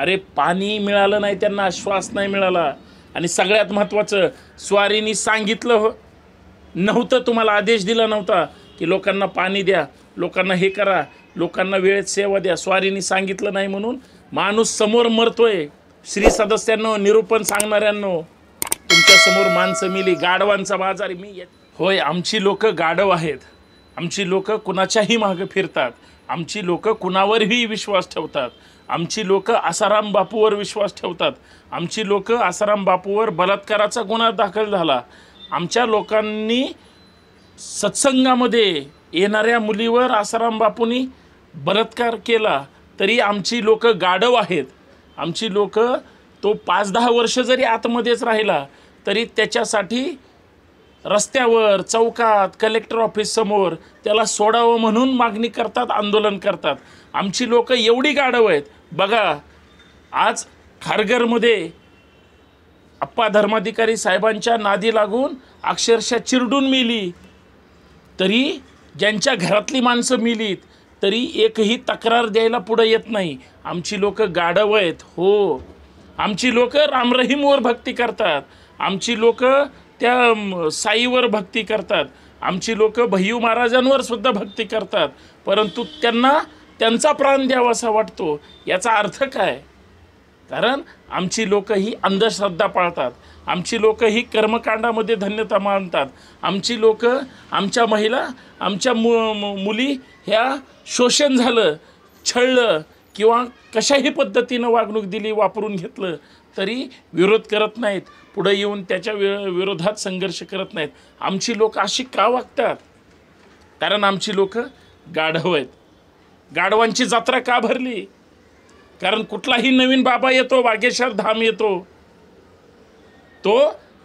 अरे पाणी मिळालं नाही त्यांना श्वास नाही मिळाला आणि सगळ्यात महत्त्वाचं स्वारीनी सांगितलं हो नव्हतं तुम्हाला आदेश दिला नव्हता की लोकांना पाणी द्या लोकांना हे करा लोकांना वेळेत सेवा द्या स्वारीनी सांगितलं नाही म्हणून माणूस समोर मरतोय श्री सदस्यांनो निरूपण सांगणाऱ्यांनो तुमच्यासमोर माणसं मिली गाढवांचा बाजार मी होय आमची लोकं गाढव आहेत आमची लोकं कुणाच्याही मागं फिरतात आमची लोकं कुणावरही विश्वास ठेवतात आमची लोकं आसाराम बापूवर विश्वास ठेवतात आमची लोकं आसाराम बापूवर बलात्काराचा गुन्हा दाखल झाला आमच्या लोकांनी सत्संगामध्ये येणाऱ्या मुलीवर आसाराम बापूंनी बलात्कार केला तरी आमची लोकं गाढव आहेत आमची लोकं तो पाच दहा वर्ष जरी आतमध्येच राहिला तरी त्याच्यासाठी रस्त्यावर चौकात कलेक्टर ऑफिस समोर त्याला सोडावं म्हणून मागणी करतात आंदोलन करतात आमची लोकं एवढी गाढव आहेत बघा आज खारघरमध्ये अप्पा धर्माधिकारी साहेबांच्या नादी लागून अक्षरशः चिरडून मिली तरी ज्यांच्या घरातली माणसं मिलीत तरी एकही तक्रार द्यायला पुढं येत नाही आमची लोकं गाढव आहेत हो आमची लोकं रामरहीमवर भक्ती करतात आमची लोकं त्या साईवर भक्ती करतात आमची लोक भैयू महाराजांवर सुद्धा भक्ती करतात परंतु त्यांना त्यांचा प्राण द्यावा असा वाटतो याचा अर्थ काय कारण आमची लोक ही अंधश्रद्धा पाळतात आमची लोक ही कर्मकांडामध्ये धन्यता मानतात आमची लोक आमच्या महिला आमच्या मु मुली ह्या शोषण झालं छळलं किंवा कशाही पद्धतीनं वागणूक दिली वापरून घेतलं तरी विरोध करत नाहीत पुढे येऊन त्याच्या विरोधात संघर्ष करत नाहीत आमची लोक अशी का वागतात कारण आमची लोक गाढव आहेत गाढवांची जत्रा का भरली कारण कुठलाही नवीन बाबा येतो वागेश्वर धाम येतो तो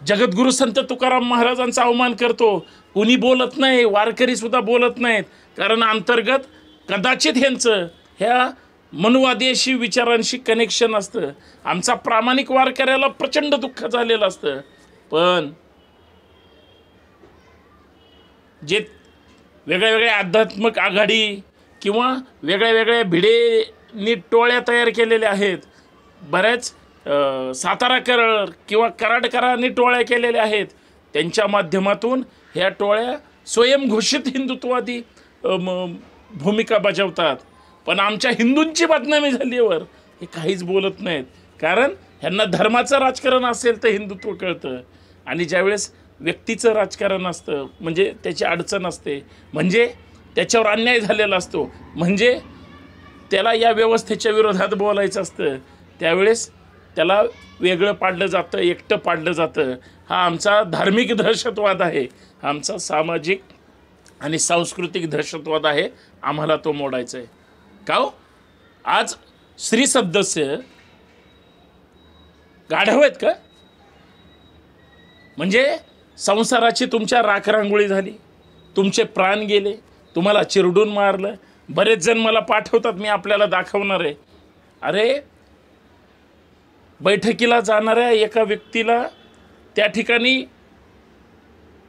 जगद्गुरु संत तुकाराम महाराजांचा अवमान करतो कुणी बोलत नाही वारकरीसुद्धा बोलत नाहीत कारण अंतर्गत कदाचित ह्यांचं ह्या मनुवादेशी विचारांशी कनेक्शन असतं आमचा प्रामाणिक वारकऱ्याला प्रचंड दुःख झालेलं असतं पण जे वेगळ्या वेगळ्या आध्यात्मिक आघाडी किंवा वेगळ्या वेगळ्या भिडेनी टोळ्या तयार केलेल्या आहेत बऱ्याच सातारा करळ किंवा कराडकरांनी टोळ्या केलेल्या आहेत त्यांच्या माध्यमातून ह्या टोळ्या स्वयंघोषित हिंदुत्ववादी भूमिका बजावतात पण आमच्या हिंदूंची बदनामी झाली वर हे काहीच बोलत नाहीत कारण ह्यांना धर्माचं राजकारण असेल तर हिंदुत्व कळतं आणि ज्यावेळेस व्यक्तीचं राजकारण असतं म्हणजे त्याची अडचण असते म्हणजे त्याच्यावर अन्याय झालेला असतो म्हणजे त्याला या व्यवस्थेच्या विरोधात बोलायचं असतं त्यावेळेस त्याला वेगळं पाडलं जातं एकटं पाडलं जातं हा आमचा धार्मिक दहशतवाद आहे आमचा सामाजिक आणि सांस्कृतिक दहशतवाद आहे आम्हाला तो मोडायचा आहे का हो आज श्री सदस्य गाढव आहेत का म्हणजे संसाराची तुमच्या राखरांगोळी झाली तुमचे प्राण गेले तुम्हाला चिरडून मारलं बरेच जण मला पाठवतात मी आपल्याला दाखवणार आहे अरे बैठकीला जाणाऱ्या एका व्यक्तीला त्या ठिकाणी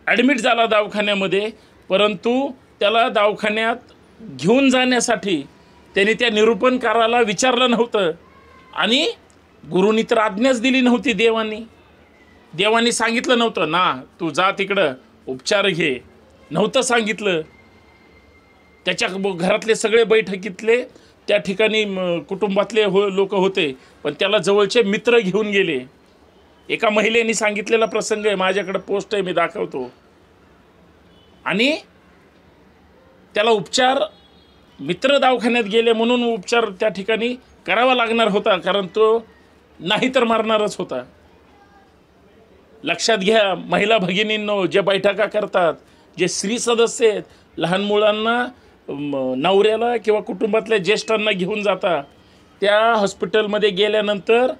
ॲडमिट झाला दवाखान्यामध्ये परंतु त्याला दवाखान्यात घेऊन जाण्यासाठी त्यांनी त्या निरूपणकाराला विचारलं नव्हतं आणि गुरुनी तर आज्ञाच दिली नव्हती देवांनी देवानी सांगितलं नव्हतं ना तू जा तिकडं उपचार घे नव्हतं सांगितलं त्याच्या घरातले सगळे बैठकीतले त्या ठिकाणी कुटुंबातले हो लोक होते पण त्याला जवळचे मित्र घेऊन गेले एका महिलेने सांगितलेला प्रसंग आहे माझ्याकडं पोस्ट आहे मी दाखवतो आणि त्याला उपचार मित्र दवाखान्यात गेले म्हणून उपचार त्या ठिकाणी करावा लागणार होता कारण तो नाही तर मारणारच होता लक्षात घ्या महिला भगिनींनो जे बैठका करतात जे स्त्री सदस्य आहेत लहान मुलांना नवऱ्याला किंवा कुटुंबातल्या ज्येष्ठांना घेऊन जाता त्या हॉस्पिटलमध्ये गेल्यानंतर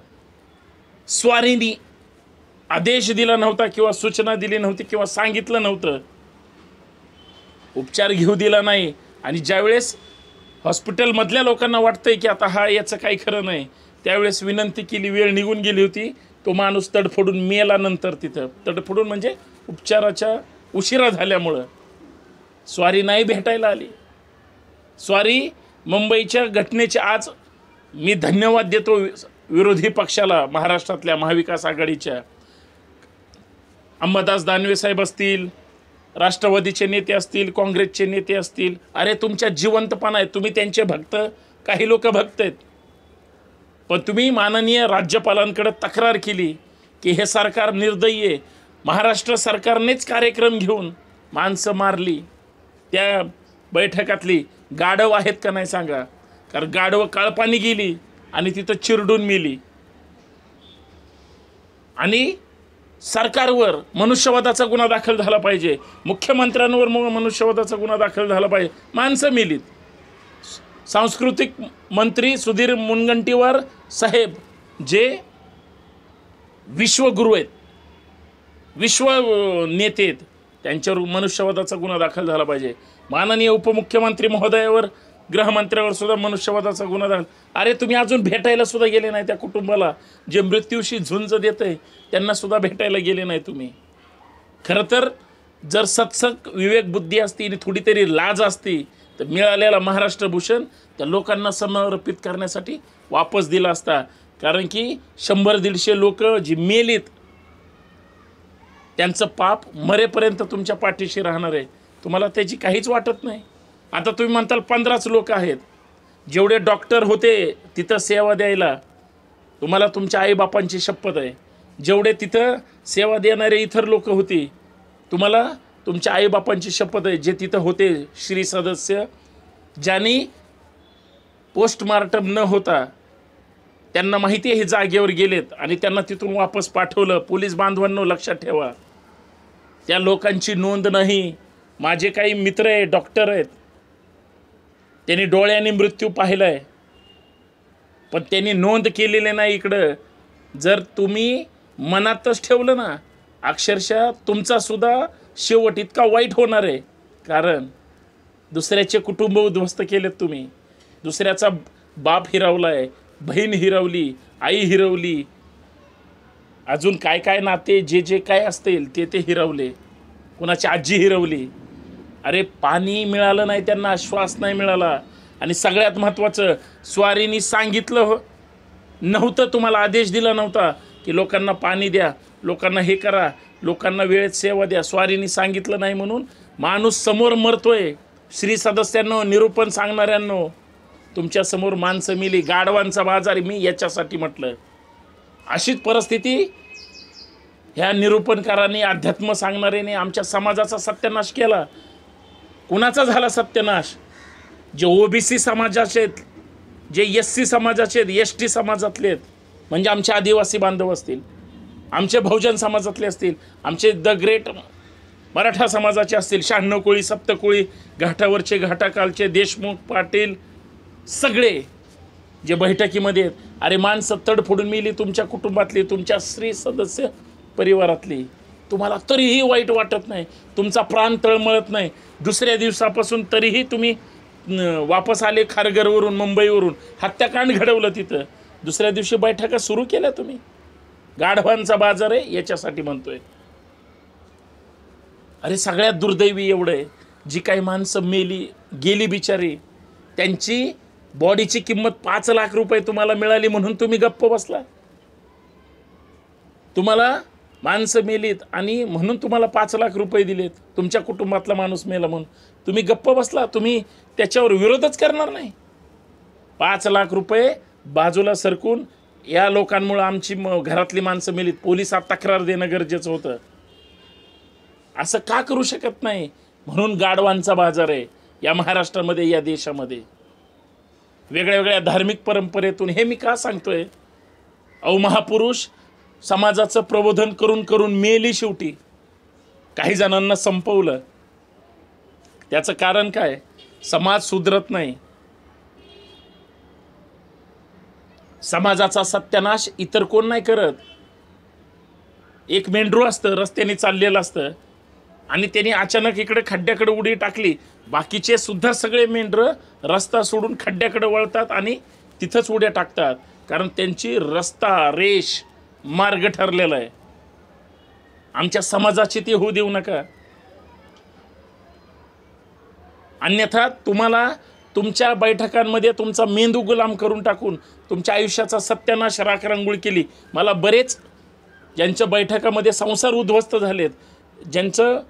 स्वारीनी आदेश दिला नव्हता किंवा सूचना दिली नव्हती किंवा सांगितलं नव्हतं उपचार घेऊ दिला नाही आणि ज्यावेळेस हॉस्पिटलमधल्या लोकांना वाटतंय की आता हा याचं काही खरं नाही त्यावेळेस विनंती केली वेळ निघून गेली होती तो माणूस तडफडून नंतर तिथं तडफडून म्हणजे उपचाराच्या उशिरा झाल्यामुळं स्वारी नाही भेटायला आली स्वारी मुंबईच्या घटनेचे आज मी धन्यवाद देतो विरोधी पक्षाला महाराष्ट्रातल्या महाविकास आघाडीच्या अंबादास दानवे साहेब असतील राष्ट्रवादीचे नेते असतील काँग्रेसचे नेते असतील अरे तुमच्या जिवंतपणा आहे तुम्ही त्यांचे भक्त काही लोक भक्त आहेत पण तुम्ही माननीय राज्यपालांकडे तक्रार केली की हे सरकार निर्दयी आहे महाराष्ट्र सरकारनेच कार्यक्रम घेऊन माणसं मारली त्या बैठकातली गाढव आहेत का नाही सांगा कारण गाढवं काळपाणी गेली आणि तिथं चिरडून मिली आणि सरकारवर मनुष्यवादाचा गुन्हा दाखल झाला पाहिजे मुख्यमंत्र्यांवर मग मनुष्यवादाचा गुन्हा दाखल झाला पाहिजे माणसं मिलीत सांस्कृतिक मंत्री सुधीर मुनगंटीवार साहेब जे विश्वगुरू आहेत विश्व नेते आहेत त्यांच्यावर मनुष्यवादाचा गुन्हा दाखल झाला पाहिजे माननीय उपमुख्यमंत्री महोदयावर गृहमंत्र्यावर सुद्धा मनुष्यवादाचा गुन्हा दाखल अरे तुम्ही अजून भेटायला सुद्धा गेले नाही त्या कुटुंबाला जे मृत्यूशी झुंज देत आहे त्यांना सुद्धा भेटायला गेले नाही तुम्ही खरं तर जर सत्संग विवेक बुद्धी असती आणि थोडी तरी लाज असती तर मिळालेला महाराष्ट्र भूषण त्या लोकांना समर्पित करण्यासाठी वापस दिला असता कारण की शंभर दीडशे लोक जी मेलीत त्यांचं पाप मरेपर्यंत तुमच्या पाठीशी राहणार आहे तुम्हाला त्याची काहीच वाटत नाही आता तुम्ही म्हणताल पंधराच लोक आहेत जेवढे डॉक्टर होते तिथं सेवा द्यायला तुम्हाला तुमच्या आईबापांची शपथ आहे जेवढे तिथं सेवा देणारे इतर लोक होती तुम्हाला तुमच्या आईबापांची शपथ आहे जे तिथं होते श्री सदस्य ज्यांनी पोस्टमार्टम न होता त्यांना माहिती आहे हे जागेवर गेलेत आणि त्यांना तिथून वापस पाठवलं पोलीस बांधवांनो लक्षात ठेवा त्या लोकांची नोंद नाही माझे काही मित्र आहे डॉक्टर आहेत त्यांनी डोळ्याने मृत्यू पाहिला आहे पण त्यांनी नोंद केलेले नाही इकडं जर तुम्ही मनातच ठेवलं ना अक्षरशः तुमचासुद्धा शेवट इतका वाईट होणार आहे कारण दुसऱ्याचे कुटुंब उद्ध्वस्त केलेत तुम्ही दुसऱ्याचा बाप हिरावला आहे बहीण हिरवली आई हिरवली अजून काय काय नाते जे जे काय असतील ते ते हिरवले कुणाची आजी हिरवली अरे पाणी मिळालं नाही त्यांना श्वास नाही मिळाला आणि सगळ्यात महत्त्वाचं स्वारीनी सांगितलं हो नव्हतं तुम्हाला आदेश दिला नव्हता की लोकांना पाणी द्या लोकांना हे करा लोकांना वेळेत सेवा द्या स्वारीनी सांगितलं नाही म्हणून माणूस समोर मरतोय श्री सदस्यांनो निरूपण सांगणाऱ्यांनो तुमच्यासमोर माणसं मिली गाढवांचा बाजार मी याच्यासाठी म्हटलं अशीच परिस्थिती ह्या निरूपणकारांनी अध्यात्म सांगणाऱ्यांनी आमच्या समाजाचा सत्यानाश केला कुणाचा झाला सत्यनाश जे ओबीसी समाजाचे आहेत जे एस सी समाजाचे आहेत एस टी समाजातले आहेत म्हणजे आमचे आदिवासी बांधव असतील आमचे बहुजन समाजातले असतील आमचे द ग्रेट मराठा समाजाचे असतील शहाण्णव कोळी सप्तकोळी घाटावरचे घाटाकालचे देशमुख पाटील सगळे जे बैठकीमध्ये आहेत अरे माणसं फोडून मिली तुमच्या कुटुंबातली तुमच्या स्त्री सदस्य परिवारातली तुम्हाला तरीही वाईट वाटत नाही तुमचा प्राण तळमळत नाही दुसऱ्या दिवसापासून तरीही तुम्ही वापस आले खारघरवरून मुंबईवरून हत्याकांड घडवलं तिथं दुसऱ्या दिवशी बैठका सुरू केल्या तुम्ही गाढवांचा बाजार आहे याच्यासाठी म्हणतोय अरे सगळ्यात दुर्दैवी एवढं आहे जी काही माणसं मेली गेली बिचारी त्यांची बॉडीची किंमत पाच लाख रुपये तुम्हाला मिळाली म्हणून तुम्ही गप्प बसला तुम्हाला माणसं मेलीत आणि म्हणून तुम्हाला पाच लाख रुपये दिलेत तुमच्या कुटुंबातला माणूस मेला म्हणून तुम्ही गप्प बसला तुम्ही त्याच्यावर विरोधच करणार नाही पाच लाख रुपये बाजूला सरकून या लोकांमुळं आमची घरातली माणसं मेलीत पोलिसात तक्रार देणं गरजेचं होतं असं का करू शकत नाही म्हणून गाडवांचा बाजार आहे या महाराष्ट्रामध्ये या देशामध्ये वेगळ्या वेगळ्या धार्मिक परंपरेतून हे मी का सांगतोय अहो महापुरुष समाजाचं प्रबोधन करून करून मेली शेवटी काही जणांना संपवलं त्याचं कारण काय समाज सुधरत नाही समाजाचा सत्यानाश इतर कोण नाही करत एक मेंढरू असतं रस्त्याने चाललेलं असतं आणि त्यांनी अचानक इकडे खड्ड्याकडे उडी टाकली बाकीचे सुद्धा सगळे मेंढर रस्ता सोडून खड्ड्याकडे वळतात आणि तिथंच उड्या टाकतात कारण त्यांची रस्ता रेष मार्ग ठरलेला आहे आमच्या समाजाची ती होऊ देऊ नका अन्यथा तुम्हाला तुमच्या बैठकांमध्ये तुमचा मेंदू गुलाम करून टाकून तुमच्या आयुष्याचा सत्यानाश राखरांगुळ केली मला बरेच ज्यांच्या बैठकामध्ये संसार उद्ध्वस्त झालेत ज्यांचं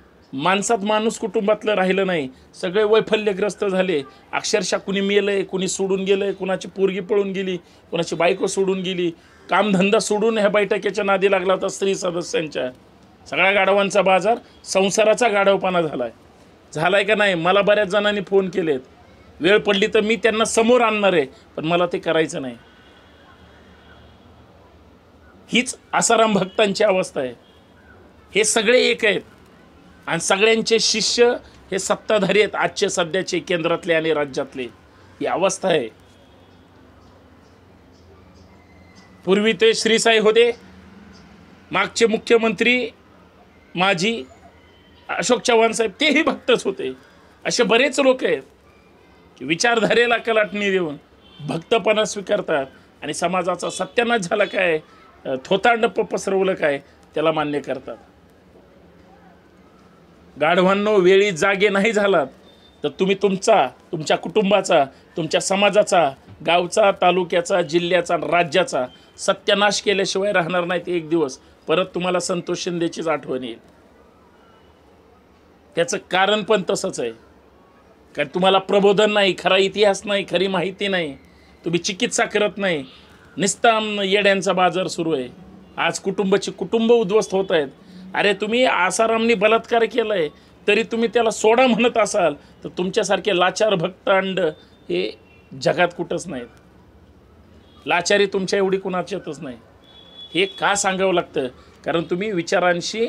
माणसात माणूस कुटुंबातलं राहिलं नाही सगळे वैफल्यग्रस्त झाले अक्षरशः कुणी मेलं आहे कुणी सोडून गेलं आहे कुणाची पोरगी पळून गेली कुणाची बायको सोडून गेली कामधंदा सोडून ह्या बैठकीच्या नादी लागला होता स्त्री सदस्यांच्या सगळ्या गाढवांचा बाजार संसाराचा गाढवपणा झाला आहे झाला आहे का नाही मला बऱ्याच जणांनी फोन केले आहेत वेळ पडली तर मी त्यांना समोर आणणार आहे पण मला ते करायचं नाही हीच आसाराम भक्तांची अवस्था आहे हे सगळे एक आहेत आणि सगळ्यांचे शिष्य हे सत्ताधारी आहेत आजचे सध्याचे केंद्रातले आणि राज्यातले ही अवस्था आहे पूर्वी ते श्रीसाई होते मागचे मुख्यमंत्री माजी अशोक चव्हाण साहेब तेही भक्तच होते असे बरेच लोक आहेत की विचारधारेला कलाटणी देऊन भक्तपणा स्वीकारतात आणि समाजाचा सत्यानाश झाला काय थोतांड पसरवलं काय त्याला मान्य करतात गाढवांनो वेळी जागे नाही झालात तर तुम्ही तुमचा तुमच्या कुटुंबाचा तुमच्या समाजाचा गावचा तालुक्याचा जिल्ह्याचा राज्याचा सत्यानाश केल्याशिवाय राहणार नाहीत एक दिवस परत तुम्हाला संतोष शिंदेचीच आठवण येईल त्याचं कारण पण तसंच आहे कारण तुम्हाला प्रबोधन नाही खरा इतिहास नाही खरी माहिती नाही तुम्ही चिकित्सा करत नाही निस्ताम येड्यांचा बाजार सुरू आहे आज कुटुंबाची कुटुंब उद्ध्वस्त होत आहेत अरे तुम्ही आसारामनी बलात्कार केला आहे तरी तुम्ही त्याला सोडा म्हणत असाल तर तुमच्यासारखे लाचार भक्त अंड हे जगात कुठंच नाहीत लाचारी तुमच्या एवढी कुणाच्यातच नाही हे का सांगावं लागतं कारण तुम्ही विचारांशी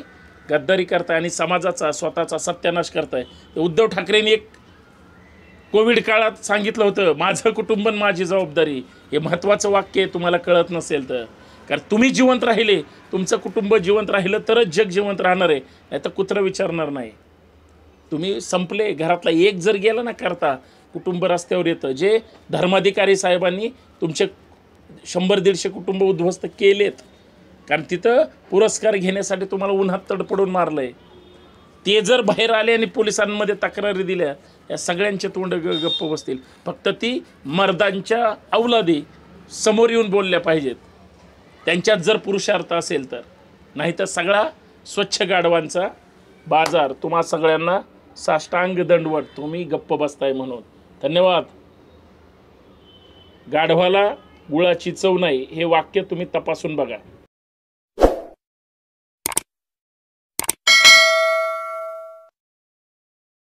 गद्दारी करताय आणि समाजाचा स्वतःचा सत्यानाश करताय तर उद्धव ठाकरेंनी एक कोविड काळात सांगितलं होतं माझं कुटुंबन माझी जबाबदारी हे महत्त्वाचं वाक्य आहे तुम्हाला कळत नसेल तर कारण तुम्ही जिवंत राहिले तुमचं कुटुंब जिवंत राहिलं तरच जग जिवंत राहणार आहे नाही तर कुत्रं विचारणार नाही तुम्ही संपले घरातला एक जर गेला ना करता कुटुंब रस्त्यावर येतं जे धर्माधिकारी साहेबांनी तुमचे शंभर दीडशे कुटुंब उद्ध्वस्त केलेत कारण तिथं पुरस्कार घेण्यासाठी तुम्हाला उन्हात तडपडून मारलं आहे ते जर बाहेर आले आणि पोलिसांमध्ये तक्रारी दिल्या या सगळ्यांचे तोंड ग गप्प बसतील फक्त ती मर्दांच्या अवलादी समोर येऊन बोलल्या पाहिजेत त्यांच्यात जर पुरुषार्थ असेल तर नाहीतर सगळा स्वच्छ गाढवांचा बाजार तुम्हा सगळ्यांना साष्टांग दंडवट तुम्ही गप्प बसताय म्हणून धन्यवाद गाढवाला गुळाची चव नाही हे वाक्य तुम्ही तपासून बघा